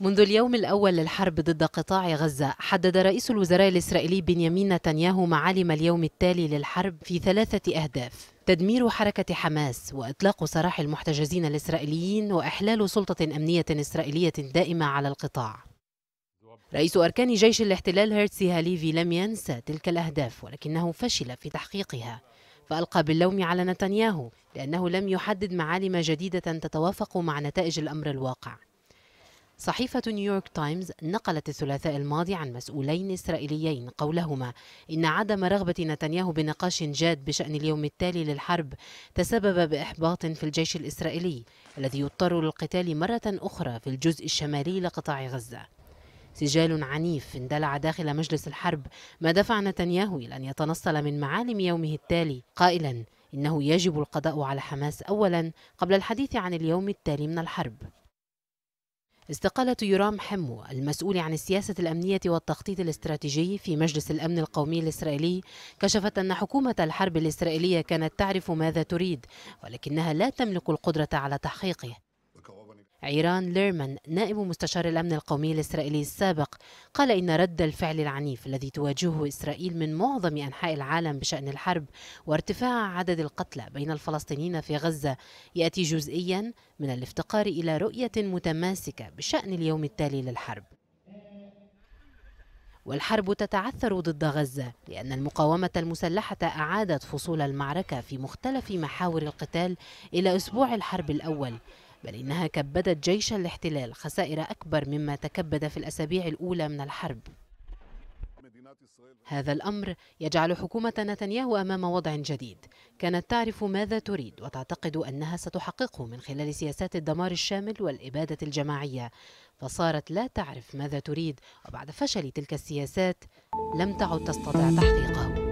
منذ اليوم الأول للحرب ضد قطاع غزة حدد رئيس الوزراء الإسرائيلي بنيامين نتنياهو معالم اليوم التالي للحرب في ثلاثة أهداف تدمير حركة حماس وإطلاق سراح المحتجزين الإسرائيليين وإحلال سلطة أمنية إسرائيلية دائمة على القطاع رئيس أركان جيش الاحتلال هيرتسي هاليفي لم ينسى تلك الأهداف ولكنه فشل في تحقيقها فألقى باللوم على نتنياهو لأنه لم يحدد معالم جديدة تتوافق مع نتائج الأمر الواقع صحيفة نيويورك تايمز نقلت الثلاثاء الماضي عن مسؤولين إسرائيليين قولهما إن عدم رغبة نتنياهو بنقاش جاد بشأن اليوم التالي للحرب تسبب بإحباط في الجيش الإسرائيلي الذي يضطر للقتال مرة أخرى في الجزء الشمالي لقطاع غزة سجال عنيف اندلع داخل مجلس الحرب ما دفع نتنياهو إلى أن يتنصل من معالم يومه التالي قائلا إنه يجب القضاء على حماس أولا قبل الحديث عن اليوم التالي من الحرب استقالة يورام حمو المسؤول عن السياسة الأمنية والتخطيط الاستراتيجي في مجلس الأمن القومي الإسرائيلي كشفت أن حكومة الحرب الإسرائيلية كانت تعرف ماذا تريد ولكنها لا تملك القدرة على تحقيقه عيران ليرمان نائب مستشار الأمن القومي الإسرائيلي السابق قال إن رد الفعل العنيف الذي تواجهه إسرائيل من معظم أنحاء العالم بشأن الحرب وارتفاع عدد القتلى بين الفلسطينيين في غزة يأتي جزئيا من الافتقار إلى رؤية متماسكة بشأن اليوم التالي للحرب والحرب تتعثر ضد غزة لأن المقاومة المسلحة أعادت فصول المعركة في مختلف محاور القتال إلى أسبوع الحرب الأول بل إنها كبدت جيش الاحتلال خسائر أكبر مما تكبد في الأسابيع الأولى من الحرب هذا الأمر يجعل حكومة نتنياهو أمام وضع جديد كانت تعرف ماذا تريد وتعتقد أنها ستحققه من خلال سياسات الدمار الشامل والإبادة الجماعية فصارت لا تعرف ماذا تريد وبعد فشل تلك السياسات لم تعد تستطيع تحقيقه